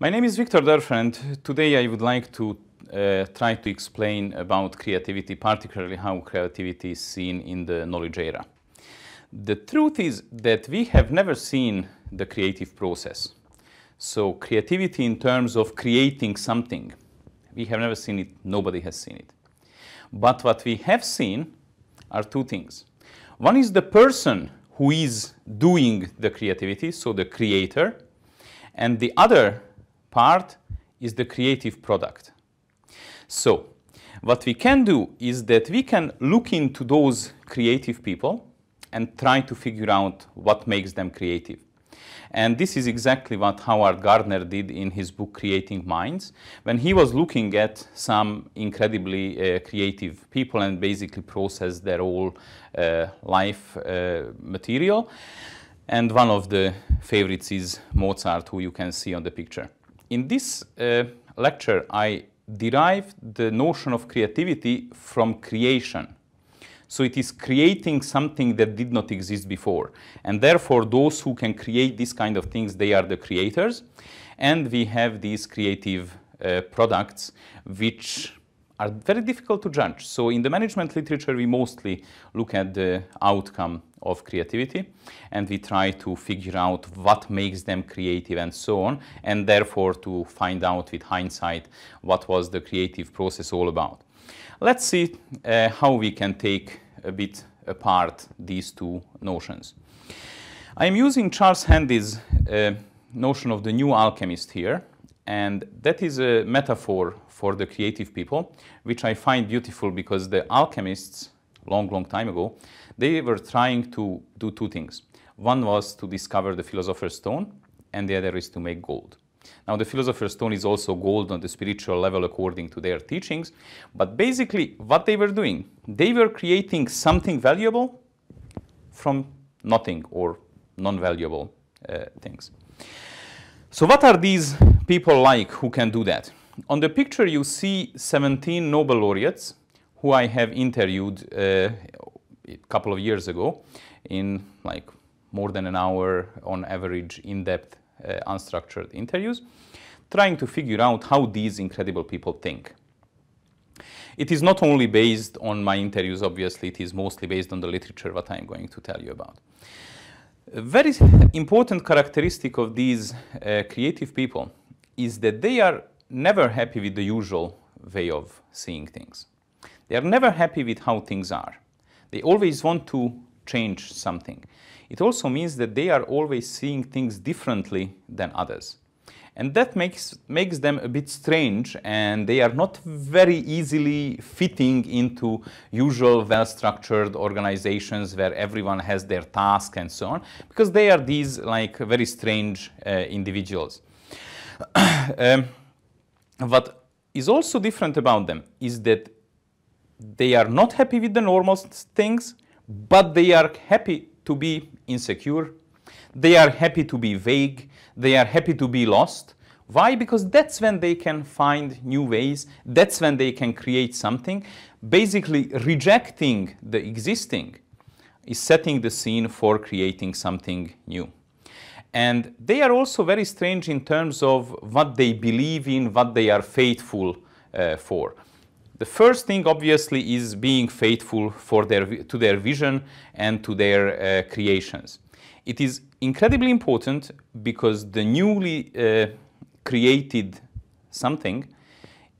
My name is Victor Derf today I would like to uh, try to explain about creativity, particularly how creativity is seen in the knowledge era. The truth is that we have never seen the creative process. So creativity in terms of creating something, we have never seen it, nobody has seen it. But what we have seen are two things. One is the person who is doing the creativity, so the creator, and the other part is the creative product. So what we can do is that we can look into those creative people and try to figure out what makes them creative. And this is exactly what Howard Gardner did in his book Creating Minds, when he was looking at some incredibly uh, creative people and basically processed their whole uh, life uh, material. And one of the favorites is Mozart, who you can see on the picture. In this uh, lecture, I derive the notion of creativity from creation. So it is creating something that did not exist before. And therefore, those who can create these kind of things, they are the creators. And we have these creative uh, products, which are very difficult to judge. So in the management literature, we mostly look at the outcome of creativity and we try to figure out what makes them creative and so on and therefore to find out with hindsight what was the creative process all about. Let's see uh, how we can take a bit apart these two notions. I'm using Charles Handy's uh, notion of the new alchemist here and that is a metaphor for the creative people, which I find beautiful because the alchemists, long, long time ago, they were trying to do two things. One was to discover the philosopher's stone, and the other is to make gold. Now, the philosopher's stone is also gold on the spiritual level according to their teachings. But basically, what they were doing, they were creating something valuable from nothing or non valuable uh, things. So what are these people like who can do that? On the picture you see 17 Nobel laureates who I have interviewed uh, a couple of years ago in like more than an hour on average in-depth uh, unstructured interviews trying to figure out how these incredible people think. It is not only based on my interviews, obviously, it is mostly based on the literature what I'm going to tell you about. A very important characteristic of these uh, creative people is that they are never happy with the usual way of seeing things. They are never happy with how things are. They always want to change something. It also means that they are always seeing things differently than others. And that makes, makes them a bit strange and they are not very easily fitting into usual well-structured organizations where everyone has their task and so on, because they are these like very strange uh, individuals. um, what is also different about them is that they are not happy with the normal things, but they are happy to be insecure they are happy to be vague. They are happy to be lost. Why? Because that's when they can find new ways. That's when they can create something. Basically, rejecting the existing is setting the scene for creating something new. And they are also very strange in terms of what they believe in, what they are faithful uh, for. The first thing, obviously, is being faithful for their, to their vision and to their uh, creations. It is incredibly important because the newly uh, created something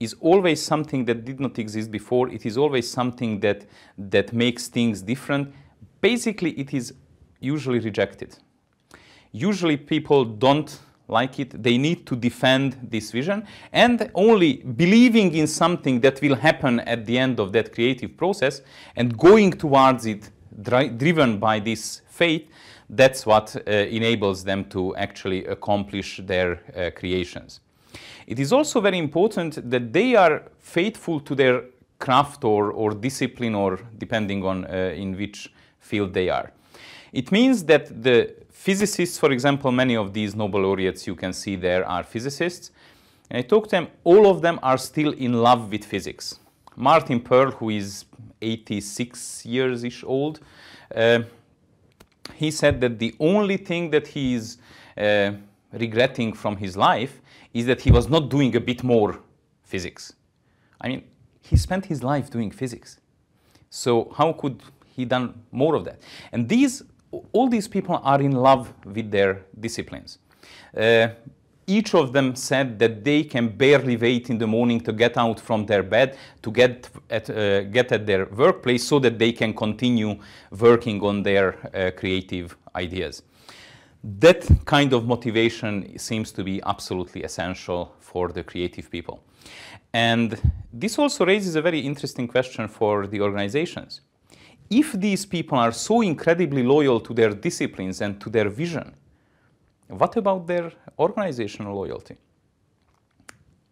is always something that did not exist before. It is always something that, that makes things different. Basically, it is usually rejected. Usually people don't like it. They need to defend this vision. And only believing in something that will happen at the end of that creative process and going towards it, driven by this faith, that's what uh, enables them to actually accomplish their uh, creations. It is also very important that they are faithful to their craft or, or discipline or depending on uh, in which field they are. It means that the physicists, for example, many of these Nobel laureates you can see there are physicists. And I talked to them, all of them are still in love with physics. Martin Pearl, who is 86 years-ish old, uh, he said that the only thing that he is uh, regretting from his life is that he was not doing a bit more physics. I mean, he spent his life doing physics. So how could he done more of that? And these, all these people are in love with their disciplines. Uh, each of them said that they can barely wait in the morning to get out from their bed to get at, uh, get at their workplace so that they can continue working on their uh, creative ideas. That kind of motivation seems to be absolutely essential for the creative people. And this also raises a very interesting question for the organizations. If these people are so incredibly loyal to their disciplines and to their vision, what about their organizational loyalty?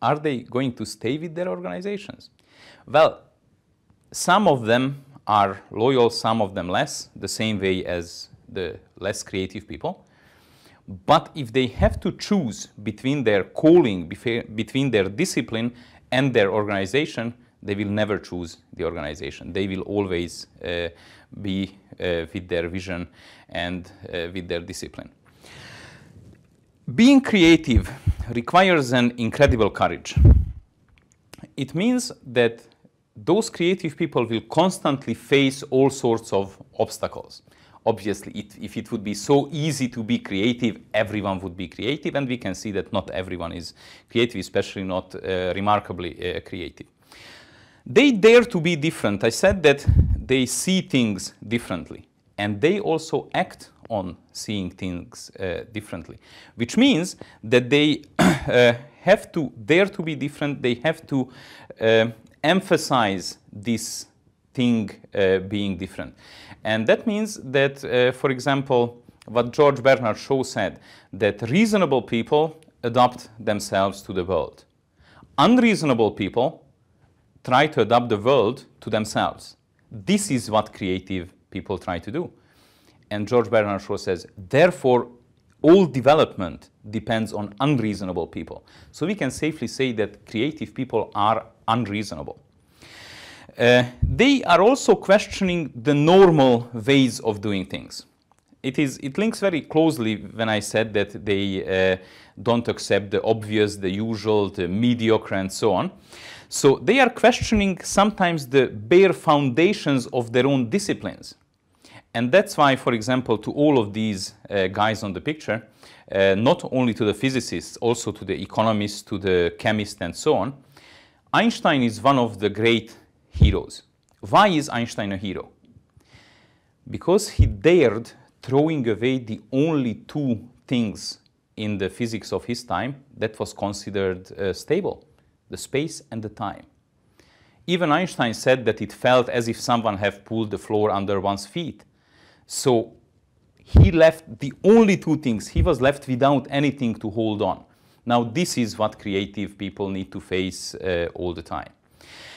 Are they going to stay with their organizations? Well, some of them are loyal, some of them less, the same way as the less creative people. But if they have to choose between their calling, between their discipline and their organization, they will never choose the organization. They will always uh, be uh, with their vision and uh, with their discipline. Being creative requires an incredible courage. It means that those creative people will constantly face all sorts of obstacles. Obviously, it, if it would be so easy to be creative, everyone would be creative, and we can see that not everyone is creative, especially not uh, remarkably uh, creative. They dare to be different. I said that they see things differently, and they also act on seeing things uh, differently, which means that they uh, have to dare to be different. They have to uh, emphasize this thing uh, being different, and that means that, uh, for example, what George Bernard Shaw said that reasonable people adapt themselves to the world, unreasonable people try to adapt the world to themselves. This is what creative people try to do. And George Bernard Shaw says, therefore, all development depends on unreasonable people. So we can safely say that creative people are unreasonable. Uh, they are also questioning the normal ways of doing things. It, is, it links very closely when I said that they uh, don't accept the obvious, the usual, the mediocre, and so on. So they are questioning sometimes the bare foundations of their own disciplines. And that's why, for example, to all of these uh, guys on the picture, uh, not only to the physicists, also to the economists, to the chemists, and so on, Einstein is one of the great heroes. Why is Einstein a hero? Because he dared throwing away the only two things in the physics of his time that was considered uh, stable, the space and the time. Even Einstein said that it felt as if someone had pulled the floor under one's feet so he left the only two things. He was left without anything to hold on. Now, this is what creative people need to face uh, all the time.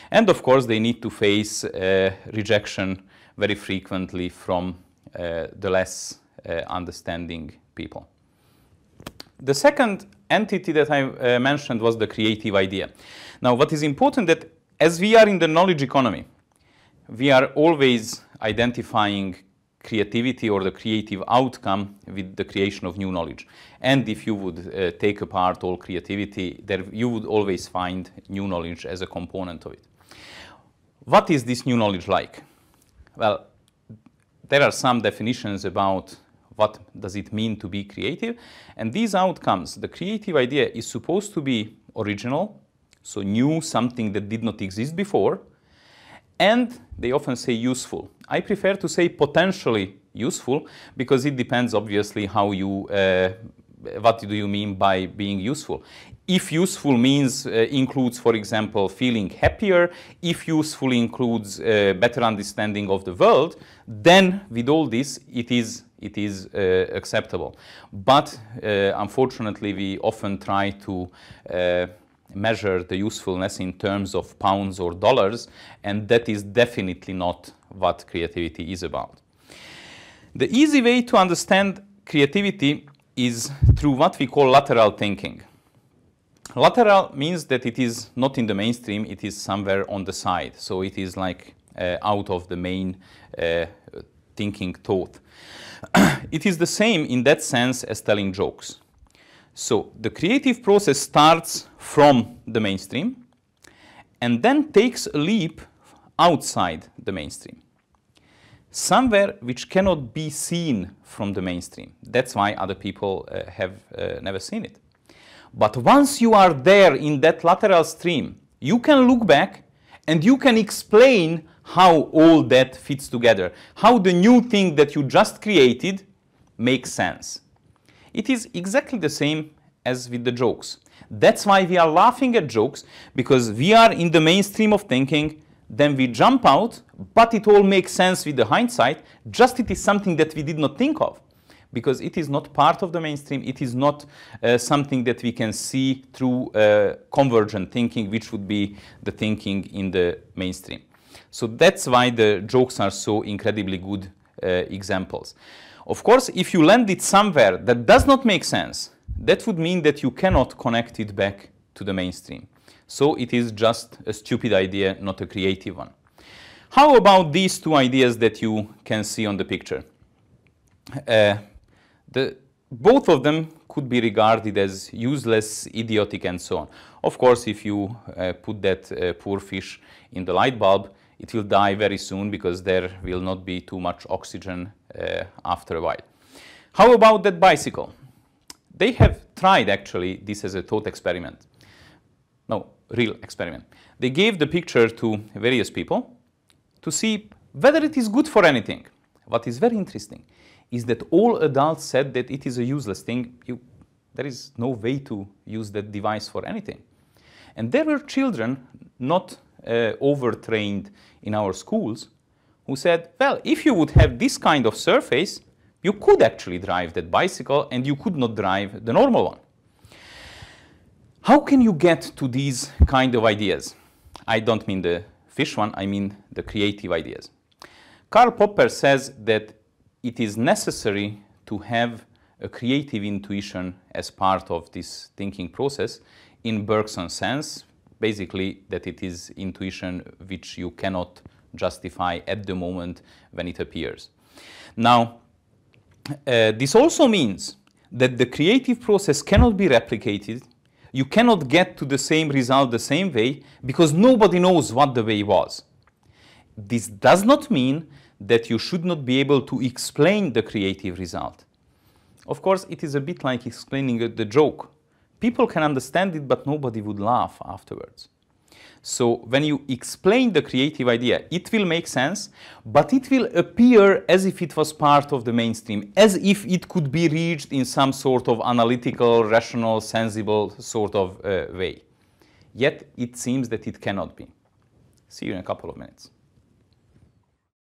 And of course, they need to face uh, rejection very frequently from uh, the less uh, understanding people. The second entity that I uh, mentioned was the creative idea. Now, what is important that as we are in the knowledge economy, we are always identifying creativity or the creative outcome with the creation of new knowledge. And if you would uh, take apart all creativity, there you would always find new knowledge as a component of it. What is this new knowledge like? Well, there are some definitions about what does it mean to be creative. And these outcomes, the creative idea is supposed to be original, so new, something that did not exist before, and they often say useful. I prefer to say potentially useful because it depends obviously how you, uh, what do you mean by being useful. If useful means uh, includes, for example, feeling happier, if useful includes uh, better understanding of the world, then with all this it is it is uh, acceptable. But uh, unfortunately, we often try to uh, measure the usefulness in terms of pounds or dollars, and that is definitely not what creativity is about. The easy way to understand creativity is through what we call lateral thinking. Lateral means that it is not in the mainstream, it is somewhere on the side. So it is like uh, out of the main uh, thinking thought. it is the same in that sense as telling jokes. So the creative process starts from the mainstream and then takes a leap outside the mainstream. Somewhere which cannot be seen from the mainstream. That's why other people uh, have uh, never seen it. But once you are there in that lateral stream, you can look back and you can explain how all that fits together, how the new thing that you just created makes sense. It is exactly the same as with the jokes. That's why we are laughing at jokes, because we are in the mainstream of thinking, then we jump out, but it all makes sense with the hindsight, just it is something that we did not think of because it is not part of the mainstream. It is not uh, something that we can see through uh, convergent thinking, which would be the thinking in the mainstream. So that's why the jokes are so incredibly good uh, examples. Of course, if you land it somewhere that does not make sense, that would mean that you cannot connect it back to the mainstream. So it is just a stupid idea, not a creative one. How about these two ideas that you can see on the picture? Uh, the, both of them could be regarded as useless, idiotic, and so on. Of course, if you uh, put that uh, poor fish in the light bulb, it will die very soon because there will not be too much oxygen uh, after a while. How about that bicycle? They have tried actually this as a thought experiment. No, real experiment. They gave the picture to various people to see whether it is good for anything. What is very interesting is that all adults said that it is a useless thing. You, there is no way to use that device for anything. And there were children, not uh, overtrained in our schools, who said, well, if you would have this kind of surface, you could actually drive that bicycle and you could not drive the normal one. How can you get to these kind of ideas? I don't mean the fish one, I mean the creative ideas. Karl Popper says that it is necessary to have a creative intuition as part of this thinking process in Bergson's sense, basically that it is intuition which you cannot justify at the moment when it appears. Now, uh, this also means that the creative process cannot be replicated. You cannot get to the same result the same way because nobody knows what the way was. This does not mean that you should not be able to explain the creative result. Of course, it is a bit like explaining the joke. People can understand it, but nobody would laugh afterwards. So when you explain the creative idea, it will make sense, but it will appear as if it was part of the mainstream, as if it could be reached in some sort of analytical, rational, sensible sort of uh, way. Yet it seems that it cannot be. See you in a couple of minutes.